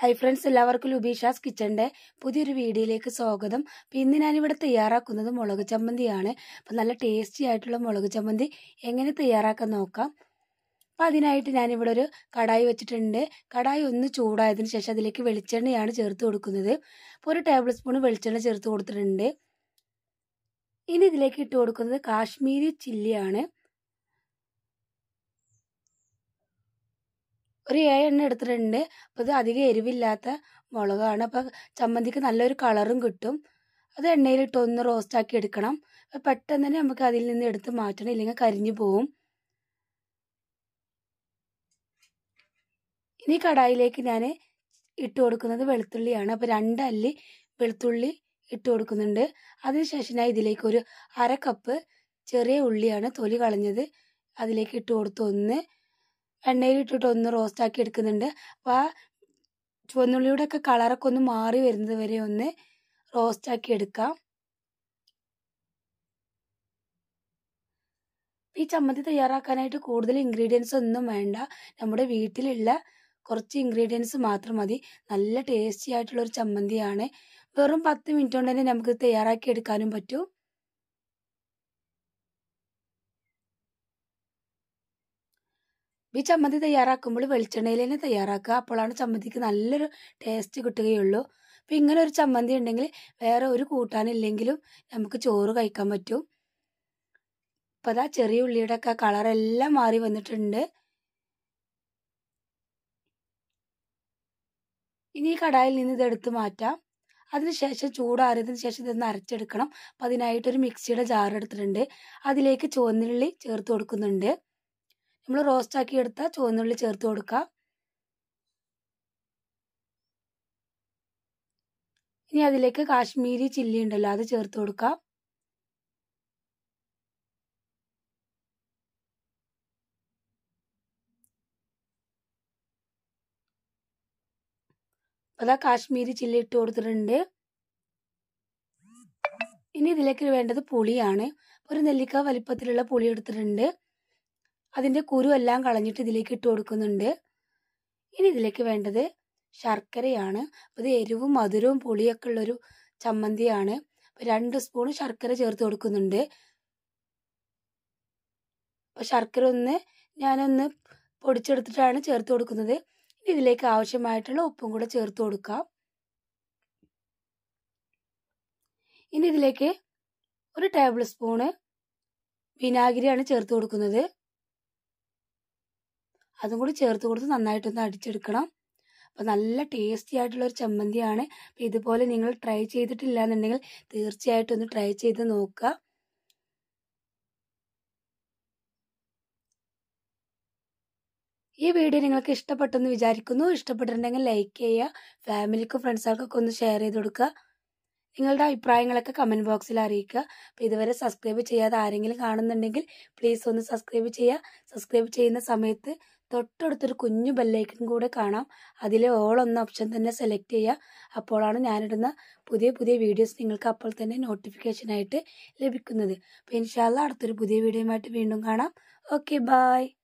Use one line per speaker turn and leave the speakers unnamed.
hi friends എല്ലാവർക്കും ലുബീഷാസ് കിച്ചൻ്റെ പുതിയൊരു വീഡിയോയിലേക്ക് സ്വാഗതം അപ്പോൾ ഇന്ന് ഞാനിവിടെ തയ്യാറാക്കുന്നത് മുളക് ചമ്മന്തിയാണ് അപ്പോൾ നല്ല ടേസ്റ്റി ആയിട്ടുള്ള മുളക് ചമ്മന്തി എങ്ങനെ തയ്യാറാക്കാൻ നോക്കാം അപ്പം അതിനായിട്ട് ഞാനിവിടെ ഒരു കടായി വെച്ചിട്ടുണ്ട് കടായി ഒന്ന് ചൂടായതിന് ശേഷം അതിലേക്ക് വെളിച്ചെണ്ണയാണ് ചേർത്ത് കൊടുക്കുന്നത് അപ്പോൾ ഒരു ടേബിൾ സ്പൂൺ വെളിച്ചെണ്ണ ചേർത്ത് കൊടുത്തിട്ടുണ്ട് ഇനി ഇതിലേക്ക് ഇട്ട് കൊടുക്കുന്നത് കാശ്മീരി ചില്ലിയാണ് ഒരു ഏഴ് എടുത്തിട്ടുണ്ട് അപ്പോൾ ഇത് അധികം എരിവില്ലാത്ത മുളകാണ് അപ്പോൾ ചമ്മന്തിക്ക് നല്ലൊരു കളറും കിട്ടും അത് എണ്ണയിലിട്ട് ഒന്ന് റോസ്റ്റാക്കി എടുക്കണം പെട്ടെന്ന് തന്നെ നമുക്ക് അതിൽ നിന്ന് എടുത്ത് മാറ്റണം ഇല്ലെങ്കിൽ കരിഞ്ഞു പോവും ഇനി കടായിലേക്ക് ഞാൻ ഇട്ട് കൊടുക്കുന്നത് വെളുത്തുള്ളിയാണ് അപ്പോൾ രണ്ടല്ലി വെളുത്തുള്ളി ഇട്ട് കൊടുക്കുന്നുണ്ട് അതിനുശേഷം ഞാൻ ഇതിലേക്ക് ഒരു അര കപ്പ് ചെറിയ ഉള്ളിയാണ് തൊലി കളഞ്ഞത് അതിലേക്ക് ഇട്ട് കൊടുത്ത് ഒന്ന് എണ്ണയിലിട്ടിട്ട് ഒന്ന് ആക്കി എടുക്കുന്നുണ്ട് അപ്പോൾ ആ ചുവന്നുള്ളിയുടെ ഒക്കെ കളറൊക്കെ ഒന്ന് മാറി വരുന്നത് വരെ ഒന്ന് ആക്കി എടുക്കാം ഈ ചമ്മന്തി തയ്യാറാക്കാനായിട്ട് കൂടുതൽ ഇൻഗ്രീഡിയൻസ് ഒന്നും വേണ്ട നമ്മുടെ വീട്ടിലുള്ള കുറച്ച് ഇൻഗ്രീഡിയൻസ് മാത്രം മതി നല്ല ടേസ്റ്റി ആയിട്ടുള്ളൊരു ചമ്മന്തിയാണ് വെറും പത്ത് മിനിറ്റ് കൊണ്ട് തന്നെ നമുക്ക് തയ്യാറാക്കി എടുക്കാനും പറ്റും ഈ ചമ്മന്തി തയ്യാറാക്കുമ്പോൾ വെളിച്ചെണ്ണയിൽ തന്നെ തയ്യാറാക്കുക അപ്പോഴാണ് ചമ്മന്തിക്ക് നല്ലൊരു ടേസ്റ്റ് കിട്ടുകയുള്ളൂ അപ്പം ഇങ്ങനെ ഒരു ചമ്മന്തി ഉണ്ടെങ്കിൽ വേറെ ഒരു കൂട്ടാനില്ലെങ്കിലും നമുക്ക് ചോറ് കഴിക്കാൻ പറ്റും അപ്പോൾ അതാ ചെറിയ ഉള്ളിയുടെ ഒക്കെ കളറെല്ലാം മാറി വന്നിട്ടുണ്ട് ഇനി ഈ കടായിൽ നിന്ന് ഇതെടുത്ത് മാറ്റാം അതിനുശേഷം ചൂടാറിയതിന് ശേഷം ഇതൊന്ന് അരച്ചെടുക്കണം അപ്പം അതിനായിട്ടൊരു മിക്സിയുടെ ജാർ എടുത്തിട്ടുണ്ട് അതിലേക്ക് ചുവന്നുള്ളി ചേർത്ത് കൊടുക്കുന്നുണ്ട് നമ്മൾ റോസ്റ്റാക്കി എടുത്ത ചുവന്നുള്ളി ചേർത്ത് കൊടുക്കാം ഇനി അതിലേക്ക് കാശ്മീരി ചില്ലി ഉണ്ടല്ലോ അത് ചേർത്ത് കൊടുക്കാം അതാ കാശ്മീരി ചില്ലി ഇട്ട് കൊടുത്തിട്ടുണ്ട് ഇനി ഇതിലേക്ക് വേണ്ടത് പുളിയാണ് ഒരു നെല്ലിക്ക വലിപ്പത്തിലുള്ള പുളി എടുത്തിട്ടുണ്ട് അതിൻ്റെ കുരു എല്ലാം കളഞ്ഞിട്ട് ഇതിലേക്ക് ഇട്ട് കൊടുക്കുന്നുണ്ട് ഇനി ഇതിലേക്ക് വേണ്ടത് ശർക്കരയാണ് അത് എരിവും മധുരവും പുളിയൊക്കെ ഉള്ളൊരു ചമ്മന്തിയാണ് അപ്പോൾ രണ്ട് സ്പൂൺ ശർക്കര ചേർത്ത് കൊടുക്കുന്നുണ്ട് അപ്പോൾ ശർക്കര ഒന്ന് ഞാനൊന്ന് പൊടിച്ചെടുത്തിട്ടാണ് ചേർത്ത് കൊടുക്കുന്നത് ഇനി ഇതിലേക്ക് ആവശ്യമായിട്ടുള്ള ഉപ്പും കൂടെ ചേർത്ത് കൊടുക്കാം ഇനി ഇതിലേക്ക് ഒരു ടേബിൾ സ്പൂണ് വിനാഗിരിയാണ് ചേർത്ത് കൊടുക്കുന്നത് അതും കൂടി ചേർത്ത് കൊടുത്ത് നന്നായിട്ടൊന്ന് അടിച്ചെടുക്കണം അപ്പോൾ നല്ല ടേസ്റ്റി ആയിട്ടുള്ള ഒരു ചമ്മന്തിയാണ് അപ്പോൾ ഇതുപോലെ നിങ്ങൾ ട്രൈ ചെയ്തിട്ടില്ല എന്നുണ്ടെങ്കിൽ തീർച്ചയായിട്ടും ഒന്ന് ട്രൈ ചെയ്ത് നോക്കുക ഈ വീഡിയോ നിങ്ങൾക്ക് ഇഷ്ടപ്പെട്ടെന്ന് വിചാരിക്കുന്നു ഇഷ്ടപ്പെട്ടിട്ടുണ്ടെങ്കിൽ ലൈക്ക് ചെയ്യുക ഫാമിലിക്കും ഫ്രണ്ട്സുകൾക്കൊക്കെ ഒന്ന് ഷെയർ ചെയ്ത് കൊടുക്കുക നിങ്ങളുടെ അഭിപ്രായങ്ങളൊക്കെ കമൻറ്റ് ബോക്സിൽ അറിയിക്കുക അപ്പം ഇതുവരെ സബ്സ്ക്രൈബ് ചെയ്യാതെ ആരെങ്കിലും കാണുന്നുണ്ടെങ്കിൽ പ്ലീസ് ഒന്ന് സബ്സ്ക്രൈബ് ചെയ്യുക സബ്സ്ക്രൈബ് ചെയ്യുന്ന സമയത്ത് തൊട്ടടുത്തൊരു കുഞ്ഞു ബെല്ലൈക്കൺ കൂടെ കാണാം അതിലെ ഓൾ എന്ന ഓപ്ഷൻ തന്നെ സെലക്ട് ചെയ്യുക അപ്പോഴാണ് ഞാനിടുന്ന പുതിയ പുതിയ വീഡിയോസ് നിങ്ങൾക്ക് അപ്പോൾ തന്നെ നോട്ടിഫിക്കേഷനായിട്ട് ലഭിക്കുന്നത് അപ്പോൾ ഇൻഷാല്ല അടുത്തൊരു പുതിയ വീഡിയോയുമായിട്ട് വീണ്ടും കാണാം ഓക്കെ ബായ്